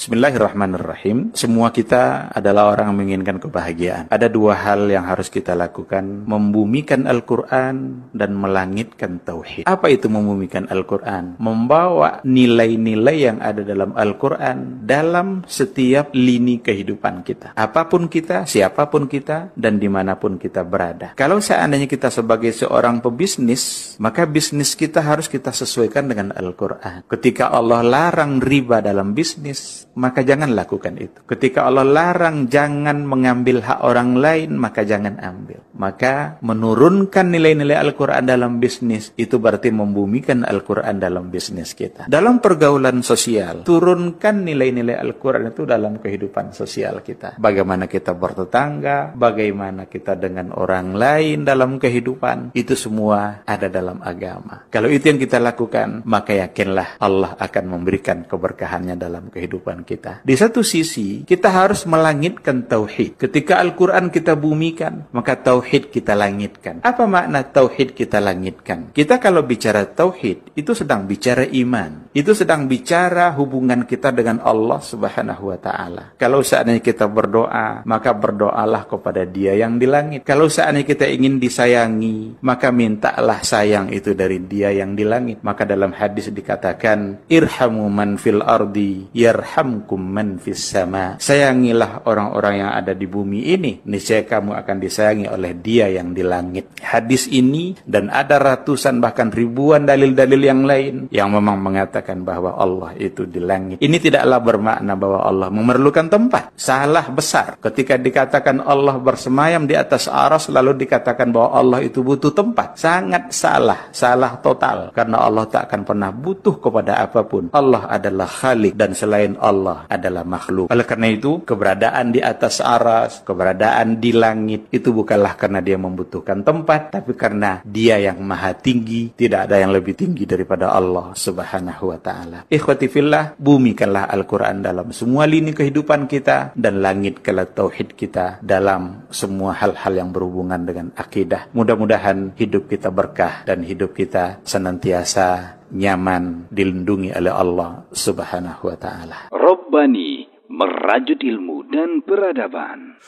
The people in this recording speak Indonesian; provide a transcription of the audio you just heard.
Bismillahirrahmanirrahim. Semua kita adalah orang yang menginginkan kebahagiaan. Ada dua hal yang harus kita lakukan, membumikan Al-Qur'an dan melangitkan tauhid. Apa itu membumikan Al-Qur'an? Membawa nilai-nilai yang ada dalam Al-Qur'an dalam setiap lini kehidupan kita. Apapun kita, siapapun kita dan dimanapun kita berada. Kalau seandainya kita sebagai seorang pebisnis, maka bisnis kita harus kita sesuaikan dengan Al-Qur'an. Ketika Allah larang riba dalam bisnis, maka jangan lakukan itu. Ketika Allah larang jangan mengambil hak orang lain, maka jangan ambil. Maka menurunkan nilai-nilai Al-Quran dalam bisnis itu berarti membumikan Al-Quran dalam bisnis kita. Dalam pergaulan sosial, turunkan nilai-nilai Al-Quran itu dalam kehidupan sosial kita. Bagaimana kita bertetangga, bagaimana kita dengan orang lain dalam kehidupan, itu semua ada dalam agama. Kalau itu yang kita lakukan, maka yakinlah Allah akan memberikan keberkahannya dalam kehidupan kita. Di satu sisi, kita harus melangitkan tauhid. Ketika Al-Quran kita bumikan, maka tauhid tauhid kita langitkan. Apa makna tauhid kita langitkan? Kita kalau bicara tauhid itu sedang bicara iman. Itu sedang bicara hubungan kita dengan Allah Subhanahu wa taala. Kalau seandainya kita berdoa, maka berdoalah kepada Dia yang di langit. Kalau seandainya kita ingin disayangi, maka mintalah sayang itu dari Dia yang di langit. Maka dalam hadis dikatakan, "Irhamu man fil ardi yarhamkum man fis sama." Sayangilah orang-orang yang ada di bumi ini, niscaya kamu akan disayangi oleh dia yang di langit. Hadis ini dan ada ratusan bahkan ribuan dalil-dalil yang lain yang memang mengatakan bahwa Allah itu di langit. Ini tidaklah bermakna bahwa Allah memerlukan tempat. Salah besar ketika dikatakan Allah bersemayam di atas aras lalu dikatakan bahwa Allah itu butuh tempat. Sangat salah, salah total karena Allah tak akan pernah butuh kepada apapun. Allah adalah khalik dan selain Allah adalah makhluk. Oleh karena itu, keberadaan di atas aras, keberadaan di langit itu bukanlah karena karena dia membutuhkan tempat, tapi karena dia yang maha tinggi, tidak ada yang lebih tinggi daripada Allah subhanahu wa ta'ala. Ikhwati fillah, bumikanlah Al-Quran dalam semua lini kehidupan kita, dan langit kala tauhid kita dalam semua hal-hal yang berhubungan dengan akidah. Mudah-mudahan hidup kita berkah, dan hidup kita senantiasa nyaman dilindungi oleh Allah subhanahu wa ta'ala. Rabbani merajut ilmu dan peradaban.